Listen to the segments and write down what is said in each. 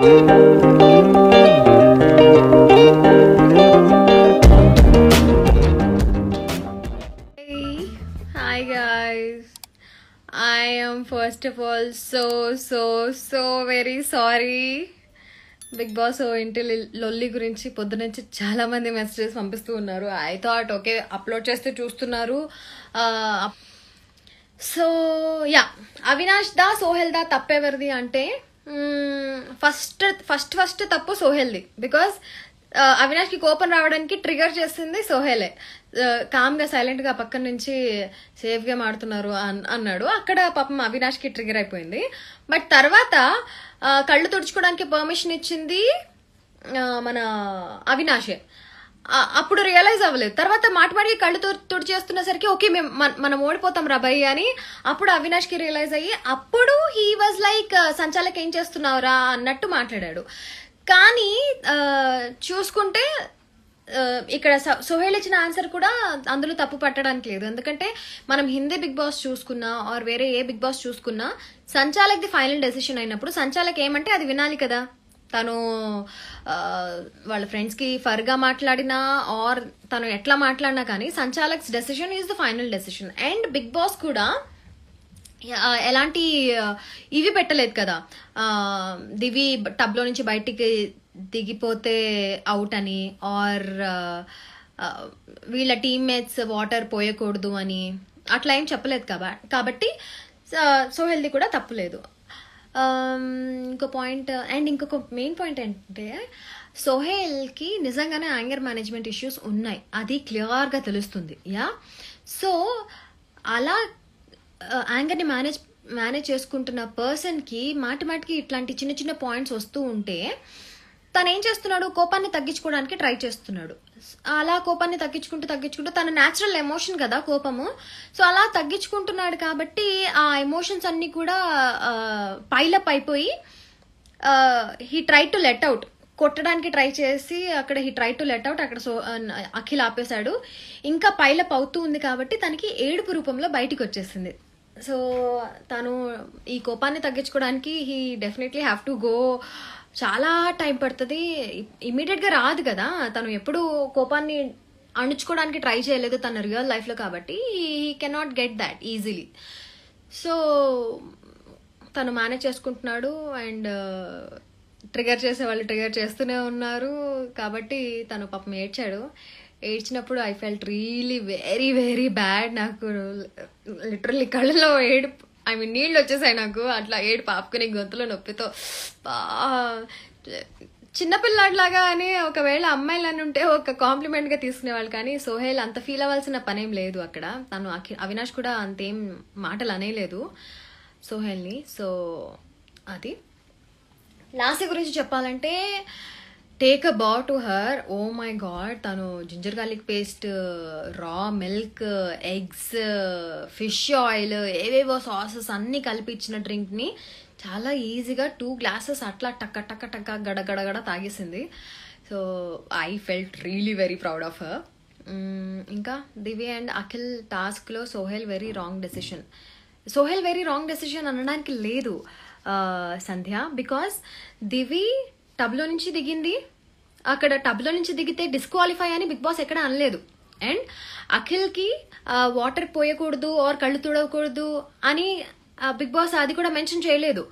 hi guys I'm first of all so so so very sorry Bigg Boss ఇంటి లొల్లి గురించి పొద్దునుంచి చాలామంది మెసేజెస్ పంపిస్తూ ఉన్నారు ఐ థాట్ ఓకే అప్లోడ్ చేస్తే చూస్తున్నారు సో యా అవినాష్ దా సోహెల్ దా తప్పెవరిది అంటే ఫస్ట్ ఫస్ట్ ఫస్ట్ తప్పు సోహెల్ది బికాస్ అవినాష్కి కోపం రావడానికి ట్రిగర్ చేసింది సోహెలే కామ్గా సైలెంట్గా పక్కన నుంచి సేఫ్గా మాడుతున్నారు అన్నాడు అక్కడ పాపం అవినాష్కి ట్రిగర్ అయిపోయింది బట్ తర్వాత కళ్ళు తుడుచుకోవడానికి పర్మిషన్ ఇచ్చింది మన అవినాషే అప్పుడు రియలైజ్ అవ్వలేదు తర్వాత మాట్లాడి కళ్ళు తుడి చేస్తున్నసరికి ఓకే మేము మనం ఓడిపోతాం రబయ్య అని అప్పుడు అవినాష్కి రియలైజ్ అయ్యి అప్పుడు హీ వాజ్ లైక్ సంచాలక్ ఏం చేస్తున్నావురా అన్నట్టు మాట్లాడాడు కానీ చూసుకుంటే ఇక్కడ సోహేల్ ఇచ్చిన ఆన్సర్ కూడా అందులో తప్పు పట్టడానికి లేదు ఎందుకంటే మనం హిందీ బిగ్ బాస్ చూసుకున్నా ఆర్ వేరే ఏ బిగ్ బాస్ చూసుకున్నా ది ఫైనల్ డెసిషన్ అయినప్పుడు సంచాలక్ ఏమంటే అది వినాలి కదా తను వాళ్ళ ఫ్రెండ్స్కి ఫర్గా మాట్లాడినా ఆర్ తను ఎట్లా మాట్లాడినా కానీ సంచాలక్స్ decision is the final decision and Bigg Boss కూడా ఎలాంటి ఇవి పెట్టలేదు కదా దివి టబ్లో నుంచి బయటికి దిగిపోతే అవుట్ అని ఆర్ వీళ్ళ టీమ్మేట్స్ వాటర్ పోయకూడదు అని అట్లా ఏం చెప్పలేదు కాబట్టి సో హెల్దీ కూడా తప్పులేదు Um, ఇంకో పాయింట్ అండ్ uh, ఇంకొక మెయిన్ పాయింట్ ఏంటంటే సోహేల్కి నిజంగానే యాంగర్ మేనేజ్మెంట్ ఇష్యూస్ ఉన్నాయి అది క్లియర్గా తెలుస్తుంది యా సో అలా యాంగర్ని మేనేజ్ మేనేజ్ చేసుకుంటున్న పర్సన్కి మాటి మాటికి ఇట్లాంటి చిన్న చిన్న పాయింట్స్ వస్తూ ఉంటే తను ఏం చేస్తున్నాడు కోపాన్ని తగ్గించుకోవడానికి ట్రై చేస్తున్నాడు అలా కోపాన్ని తగ్గించుకుంటూ తగ్గించుకుంటూ తన న్యాచురల్ ఎమోషన్ కదా కోపము సో అలా తగ్గించుకుంటున్నాడు కాబట్టి ఆ ఎమోషన్స్ అన్నీ కూడా పైలప్ అయిపోయి he try to let out కొట్టడానికి ట్రై చేసి అక్కడ he try to let out అక్కడ సో అఖిల్ ఆపేశాడు ఇంకా పైలప్ అవుతూ ఉంది కాబట్టి తనకి ఏడుపు రూపంలో బయటికి వచ్చేసింది సో తను ఈ కోపాన్ని తగ్గించుకోవడానికి he definitely have to go చాలా టైం పడుతుంది ఇమీడియట్గా రాదు కదా తను ఎప్పుడు కోపాన్ని అణుచుకోవడానికి ట్రై చేయలేదు తన రియల్ లైఫ్లో కాబట్టి ఈ cannot get that easily so తను మేనేజ్ చేసుకుంటున్నాడు అండ్ ట్రిగర్ చేసే వాళ్ళు ట్రిగర్ చేస్తూనే ఉన్నారు కాబట్టి తను పాపం ఏడ్చాడు ఏడ్చినప్పుడు I felt really very very bad నాకు లిటరల్లీ కళ్ళలో ఏడుపు ఐ మీన్ నీళ్ళు వచ్చేసాయి నాకు అట్లా ఏడు పాపుకునే గొంతులో నొప్పితో బా చిన్నపిల్లాడిలాగా అని ఒకవేళ అమ్మాయిలు అని ఉంటే ఒక కాంప్లిమెంట్గా తీసుకునేవాళ్ళు కానీ సోహేల్ అంత ఫీల్ అవ్వాల్సిన పనేం లేదు అక్కడ తను అవినాష్ కూడా అంతేం మాటలు అనేలేదు సోహేల్ని సో అది లాస్ట్ గురించి చెప్పాలంటే take a bow to her oh my god తను ginger garlic paste raw milk eggs fish oil ఏవేవో సాసెస్ అన్నీ ఇచ్చిన డ్రింక్ని చాలా ఈజీగా టూ గ్లాసెస్ అట్లా టక్క టక్క టక్క గడగడగడ తాగేసింది so I felt really very proud of her ఇంకా దివి అండ్ అఖిల్ టాస్క్లో Sohel very wrong decision Sohel very wrong decision అనడానికి లేదు uh, సంధ్య బికాస్ దివి టబ్లో నుంచి దిగింది అక్కడ టబ్లో నుంచి దిగితే డిస్క్వాలిఫై అని బిగ్ బాస్ ఎక్కడ అనలేదు అండ్ అఖిల్కి వాటర్ పోయకూడదు ఆర్ కళ్ళు తుడవకూడదు అని బిగ్ బాస్ అది కూడా మెన్షన్ చేయలేదు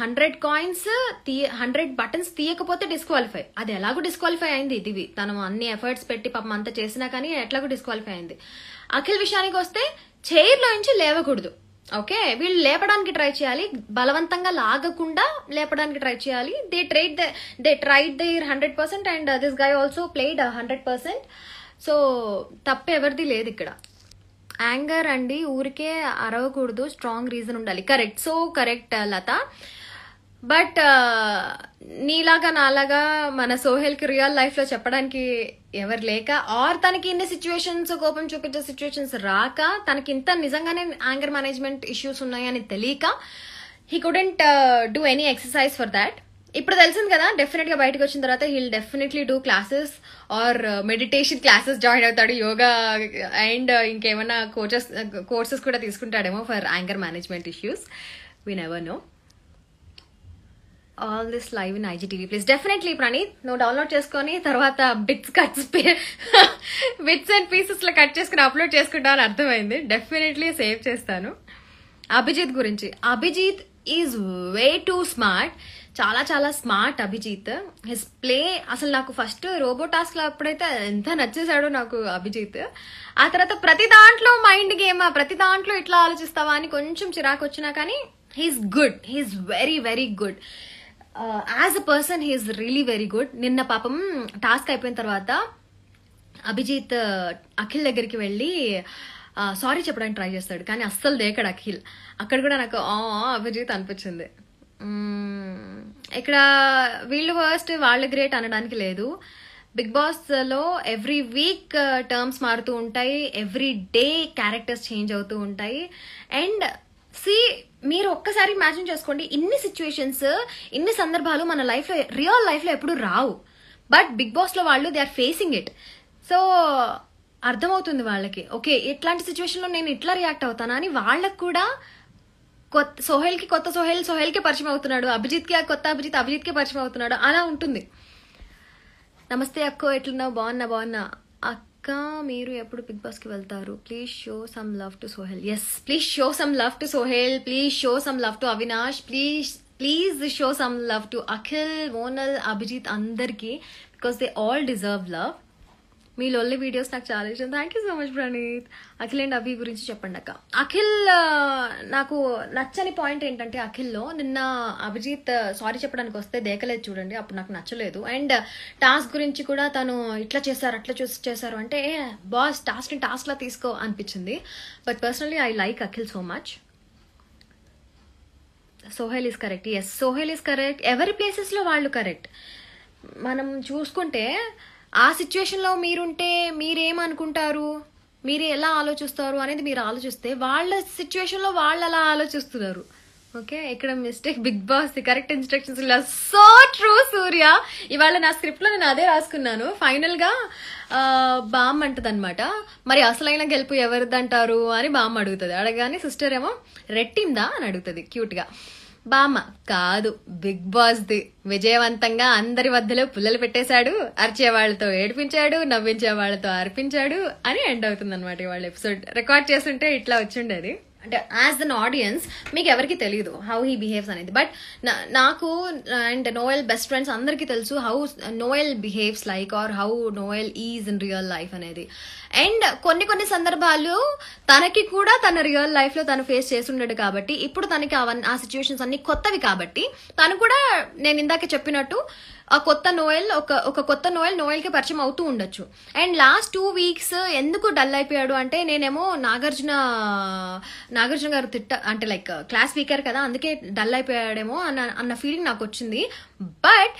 హండ్రెడ్ కాయిన్స్ తీయ హండ్రెడ్ బటన్స్ తీయకపోతే డిస్క్వాలిఫై అది ఎలాగో డిస్క్వాలిఫై అయింది ఇది తను అన్ని ఎఫర్ట్స్ పెట్టి పాపం అంతా చేసినా కానీ ఎట్లాగో డిస్క్వాలిఫై అయింది అఖిల్ విషయానికి వస్తే చైర్లో నుంచి లేవకూడదు ఓకే వీళ్ళు లేపడానికి ట్రై చేయాలి బలవంతంగా లాగకుండా లేపడానికి ట్రై చేయాలి they tried the they tried their hundred percent and this guy also played hundred percent so తప్పు ఎవరిది లేదు ఇక్కడ యాంగర్ అండి ఊరికే అరవకూడదు స్ట్రాంగ్ రీజన్ ఉండాలి correct so correct Latha but నీలాగా నాలాగా మన సోహెల్కి రియల్ లైఫ్లో చెప్పడానికి ఎవరు లేక ఆర్ తనకి ఇన్ని సిచ్యువేషన్స్ కోపం చూపించే సిచ్యువేషన్స్ రాక తనకి ఇంత నిజంగానే యాంగర్ మేనేజ్మెంట్ ఇష్యూస్ ఉన్నాయని తెలియక he couldn't do any exercise for that ఇప్పుడు తెలిసింది కదా డెఫినెట్గా బయటకు వచ్చిన తర్వాత he'll definitely do classes or meditation classes join అవుతాడు యోగా అండ్ ఇంకేమైనా కోచెస్ కోర్సెస్ కూడా తీసుకుంటాడేమో for anger management issues we never know all this live in IGTV please definitely Praneeth నువ్వు డౌన్లోడ్ చేసుకొని తర్వాత బిట్స్ కట్స్ బిట్స్ అండ్ పీసెస్లో కట్ చేసుకుని upload చేసుకుంటా అని అర్థమైంది డెఫినెట్లీ సేవ్ చేస్తాను అభిజిత్ గురించి Abhijit is way too smart చాలా చాలా స్మార్ట్ అభిజిత్ హిస్ ప్లే అసలు నాకు ఫస్ట్ రోబో లో అప్పుడైతే ఎంత నచ్చేసాడో నాకు అభిజిత్ ఆ తర్వాత ప్రతి దాంట్లో మైండ్ గేమా ప్రతి దాంట్లో ఇట్లా ఆలోచిస్తావా అని కొంచెం చిరాకు వచ్చినా కానీ he's good he's very very good as a person he's really very good నిన్న పాపం టాస్క్ mm, అయిపోయిన తర్వాత అభిజిత్ uh, అఖిల్ దగ్గరికి వెళ్ళి సారీ uh, చెప్పడానికి ట్రై చేస్తాడు కానీ అస్సలు దేకడ అఖిల్ అక్కడ కూడా నాకు ఆ అభిజిత్ అనిపించింది mm, ఇక్కడ వీళ్ళు ఫస్ట్ వాళ్ళు గ్రేట్ అనడానికి లేదు బిగ్ బాస్లో ఎవ్రీ వీక్ టర్మ్స్ మారుతూ ఉంటాయి ఎవ్రీ డే క్యారెక్టర్స్ చేంజ్ అవుతూ ఉంటాయి అండ్ సి మీరు ఒక్కసారి ఇమాజిన్ చేసుకోండి ఇన్ని సిచ్యువేషన్స్ ఇన్ని సందర్భాలు మన లైఫ్లో రియల్ లైఫ్లో ఎప్పుడు రావు బట్ బిగ్ బాస్లో వాళ్ళు they are facing it so అర్థమవుతుంది వాళ్ళకి ఓకే ఇట్లాంటి సిచ్యువేషన్లో నేను ఇట్లా రియాక్ట్ అవుతానా అని వాళ్ళకు కూడా కొత్త సోహెల్కి కొత్త సోహెల్ సోహెల్కి పరిచయం అవుతున్నాడు అభిజిత్కి కొత్త అభిజిత్ అభిజిత్కే పరిచయం అవుతున్నాడు అలా ఉంటుంది నమస్తే అక్కో ఎట్లున్నావు బాగున్నా బాగున్నా అక్క మీరు ఎప్పుడు బిగ్ బాస్కి వెళ్తారు please show some love to Sohel yes please show some love to Sohel please show some love to Avinash please please show some love to Akhil Monal Abhijeet అందరికీ because they all deserve love మీ లొల్లి వీడియోస్ నాకు చాలా ఇష్టం thank you so much Praneeth Akhil and Abhi గురించి చెప్పండి అక్క అఖిల్ నాకు నచ్చని పాయింట్ ఏంటంటే అఖిల్లో నిన్న అభిజిత్ సారీ చెప్పడానికి వస్తే దేకలేదు చూడండి అప్పుడు నాకు నచ్చలేదు అండ్ టాస్క్ గురించి కూడా తను ఇట్లా చేశారు అట్లా చూసి చేశారు అంటే బాస్ టాస్క్ని టాస్క్లా తీసుకో అనిపించింది but personally I like Akhil so much Sohel is correct yes Sohel is correct ఎవరి ప్లేసెస్లో వాళ్ళు కరెక్ట్ మనం చూసుకుంటే ఆ సిచ్యువేషన్లో మీరుంటే మీరేమనుకుంటారు మీరు ఎలా ఆలోచిస్తారు అనేది మీరు ఆలోచిస్తే వాళ్ళ సిచ్యువేషన్లో వాళ్ళు అలా ఆలోచిస్తున్నారు ఓకే ఇక్కడ mistake Bigg Boss the correct instructions ఇలా సో ట్రూ సూర్య ఇవాళ నా స్క్రిప్ట్లో నేను అదే రాసుకున్నాను ఫైనల్గా బామ్ అంటది అనమాట మరి అసలైన గెలుపు ఎవరిదంటారు అని బామ్ అడుగుతుంది అడగానే సిస్టర్ ఏమో రెట్టిందా అని అడుగుతుంది క్యూట్గా బామ్మ కాదు బిగ్ బాస్ ది విజయవంతంగా అందరి వద్దలో పుల్లలు పెట్టేశాడు అరిచే వాళ్ళతో ఏడిపించాడు నవ్వించే వాళ్ళతో అర్పించాడు అని ఎండ్ అవుతుంది అనమాట వాళ్ళ ఎపిసోడ్ రికార్డ్ చేస్తుంటే ఇట్లా వచ్చిండేది అంటే యాజ్ అన్ ఆడియన్స్ మీకు ఎవరికి తెలియదు హౌ హీ బిహేవ్స్ అనేది బట్ నాకు అండ్ నోయల్ బెస్ట్ ఫ్రెండ్స్ అందరికీ తెలుసు how Noel behaves like or how Noel is in real life అనేది అండ్ కొన్ని కొన్ని సందర్భాలు తనకి కూడా తన రియల్ లైఫ్ లో తను ఫేస్ చేస్తుండడు కాబట్టి ఇప్పుడు తనకి ఆ సిచ్యువేషన్స్ అన్ని కొత్తవి కాబట్టి తను కూడా నేను ఇందాక చెప్పినట్టు ఆ కొత్త నోయల్ ఒక ఒక కొత్త నోయల్ కి పరిచయం అవుతూ ఉండొచ్చు అండ్ లాస్ట్ టూ వీక్స్ ఎందుకు డల్ అయిపోయాడు అంటే నేనేమో నాగార్జున నాగార్జున గారు తిట్ట అంటే లైక్ క్లాస్ స్పీకర్ కదా అందుకే డల్ అయిపోయాడేమో అన్న అన్న ఫీలింగ్ నాకు వచ్చింది బట్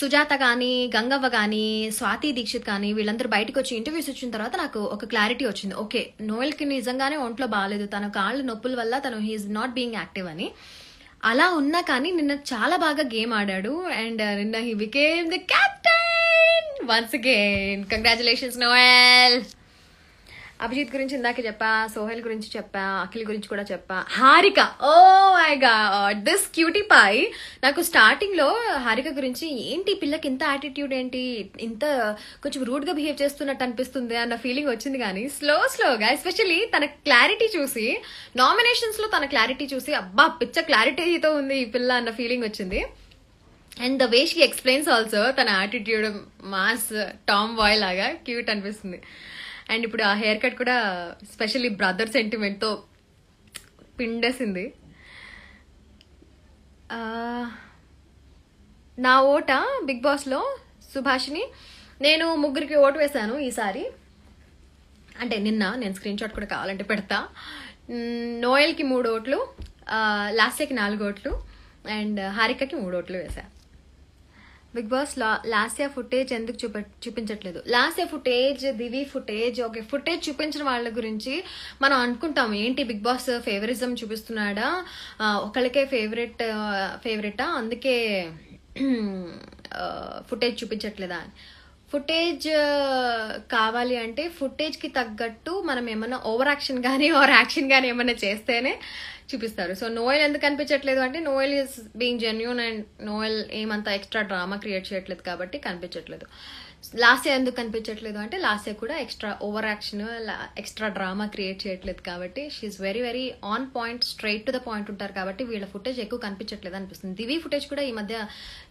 సుజాత కానీ గంగవ్వ కానీ స్వాతి దీక్షిత్ కానీ వీళ్ళందరూ బయటకు వచ్చి ఇంటర్వ్యూస్ వచ్చిన తర్వాత నాకు ఒక క్లారిటీ వచ్చింది ఓకే నోయల్కి నిజంగానే ఒంట్లో బాగాలేదు తన కాళ్ళు నొప్పుల వల్ల తను హీఈస్ నాట్ బీయింగ్ యాక్టివ్ అని అలా ఉన్నా కానీ నిన్న చాలా బాగా గేమ్ ఆడాడు అండ్ నిన్న he became the captain once again congratulations Noel Abhijeet గురించి ఇందాక చెప్పా సోహెల్ గురించి చెప్పా అఖిల్ గురించి కూడా చెప్పా Harika oh I god this cutie pie నాకు స్టార్టింగ్లో హారిక గురించి ఏంటి పిల్లకి ఇంత యాటిట్యూడ్ ఏంటి ఇంత కొంచెం గా బిహేవ్ చేస్తున్నట్టు అనిపిస్తుంది అన్న ఫీలింగ్ వచ్చింది కానీ స్లో స్లోగా ఎస్పెషల్లీ తన క్లారిటీ చూసి నామినేషన్స్లో తన క్లారిటీ చూసి అబ్బా పిచ్చ క్లారిటీతో ఉంది ఈ పిల్ల అన్న ఫీలింగ్ వచ్చింది and the way she explains also తన యాటిట్యూడ్ మాస్ టామ్ బాయ్ లాగా క్యూట్ అనిపిస్తుంది అండ్ ఇప్పుడు ఆ హెయిర్ కట్ కూడా స్పెషల్లీ బ్రదర్ సెంటిమెంట్తో పిండేసింది నా ఓట బిగ్ బాస్లో సుభాష్ని నేను ముగ్గురికి ఓటు వేశాను ఈసారి అంటే నిన్న నేను స్క్రీన్ షాట్ కూడా కావాలంటే పెడతా నోయల్కి మూడు ఓట్లు లాస్ట్కి నాలుగు ఓట్లు అండ్ హారికకి మూడు ఓట్లు వేశాను బిగ్ బాస్ లా లాస్ట్ ఇయర్ ఫుటేజ్ ఎందుకు చూప చూపించట్లేదు last year footage Divi footage okay footage చూపించిన వాళ్ళ గురించి మనం అనుకుంటాం ఏంటి బిగ్ బాస్ ఫేవరిజం చూపిస్తున్నాడా ఒకళ్ళకే ఫేవరెట్ ఫేవరెటా అందుకే ఫుటేజ్ చూపించట్లేదా ఫుటేజ్ కావాలి అంటే ఫుటేజ్కి తగ్గట్టు మనం ఏమైనా ఓవర్ యాక్షన్ కానీ ఓవర్ యాక్షన్ కానీ ఏమైనా చేస్తేనే చూపిస్తారు సో నోయల్ ఎందుకు కనిపించట్లేదు అంటే Noel is being genuine and Noel ఏమంతా ఎక్స్ట్రా డ్రామా క్రియేట్ చేయట్లేదు కాబట్టి కనిపించట్లేదు లాస్ట్ ఇయర్ ఎందుకు కనిపించట్లేదు అంటే లాస్ట్ ఇయర్ కూడా extra over action extra drama create చేయట్లేదు కాబట్టి she's very very on point straight to the point ఉంటారు కాబట్టి వీళ్ళ ఫుటేజ్ ఎక్కువ కనిపించట్లేదు అనిపిస్తుంది దివి ఫుటేజ్ కూడా ఈ మధ్య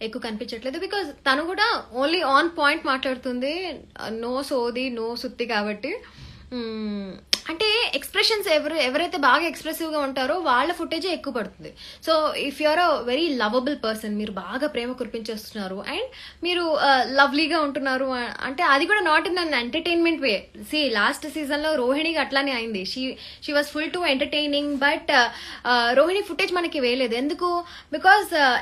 ఎక్కువ కనిపించట్లేదు బికాజ్ తను కూడా ఓన్లీ ఆన్ పాయింట్ మాట్లాడుతుంది నో సోది నో సుత్తి కాబట్టి అంటే ఎక్స్ప్రెషన్స్ ఎవరు ఎవరైతే బాగా ఎక్స్ప్రెసివ్గా ఉంటారో వాళ్ళ ఫుటేజే ఎక్కువ పడుతుంది so if you are a very lovable person మీరు బాగా ప్రేమ కురిపించేస్తున్నారు అండ్ మీరు లవ్లీగా uh, ఉంటున్నారు uh, అంటే అది కూడా not in an entertainment way see last సీజన్లో రోహిణికి అట్లానే అయింది she she was full to entertaining but Rohini footage మనకి వేయలేదు ఎందుకు బికాస్ uh,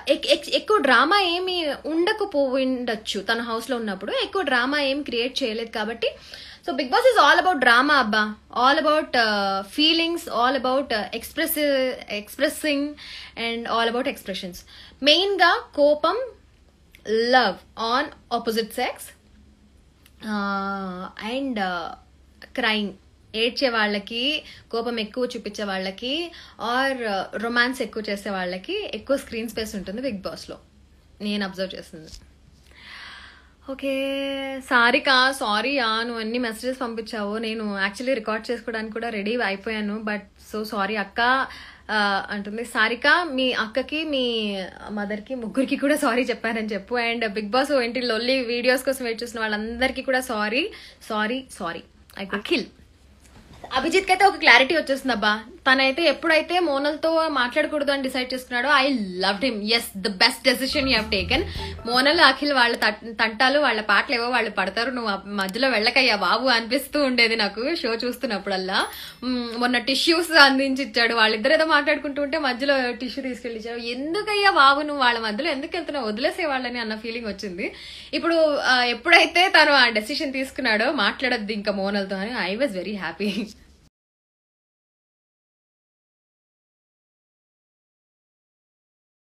ఎక్కువ డ్రామా ఏమి ఉండకపోయిండొచ్చు తన హౌస్లో ఉన్నప్పుడు ఎక్కువ డ్రామా ఏం క్రియేట్ చేయలేదు కాబట్టి so Bigg Boss is all about drama అబ్బా all about feelings all about express expressing and all about expressions మెయిన్గా కోపం love on opposite sex and crime ఏడ్చే వాళ్ళకి కోపం ఎక్కువ చూపించే వాళ్ళకి ఆర్ రొమాన్స్ ఎక్కువ చేసే వాళ్ళకి ఎక్కువ స్క్రీన్ స్పేస్ ఉంటుంది బిగ్ బాస్లో నేను అబ్జర్వ్ చేస్తుంది ఓకే సారికా ఆ నువ్వు అన్ని మెసేజెస్ పంపించావు నేను యాక్చువల్లీ రికార్డ్ చేసుకోవడానికి కూడా రెడీ అయిపోయాను బట్ సో సారీ అక్క అంటుంది సారిక మీ అక్కకి మీ మదర్కి ముగ్గురికి కూడా సారీ చెప్పారని చెప్పు అండ్ బిగ్ బాస్ ఇంటి లొల్లి వీడియోస్ కోసం వెయిట్ చేసిన వాళ్ళందరికీ కూడా sorry sorry sorry I kill అభిజిత్కి అయితే ఒక క్లారిటీ వచ్చేస్తుంది అబ్బా తనైతే ఎప్పుడైతే మోనల్ తో మాట్లాడకూడదు అని డిసైడ్ చేసుకున్నాడో I love him yes the best decision you have taken Monal Akhil వాళ్ళ తంటాలు వాళ్ళ పాటలు ఏవో వాళ్ళు పడతారు నువ్వు మధ్యలో వెళ్ళకయ్యా బాబు అనిపిస్తూ ఉండేది నాకు షో చూస్తున్నప్పుడల్లా మొన్న టిష్యూస్ అందించి ఇచ్చాడు వాళ్ళిద్దరు ఏదో మాట్లాడుకుంటూ ఉంటే మధ్యలో టిష్యూ తీసుకెళ్ళి ఇచ్చాడు ఎందుకయ్యా బాబు నువ్వు వాళ్ళ మధ్యలో ఎందుకు వెళ్తున్నావు వదిలేసే వాళ్ళని అన్న ఫీలింగ్ వచ్చింది ఇప్పుడు ఎప్పుడైతే తను ఆ డెసిషన్ తీసుకున్నాడో మాట్లాడద్దు ఇంకా మోనల్తో అని ఐ వాజ్ వెరీ హ్యాపీ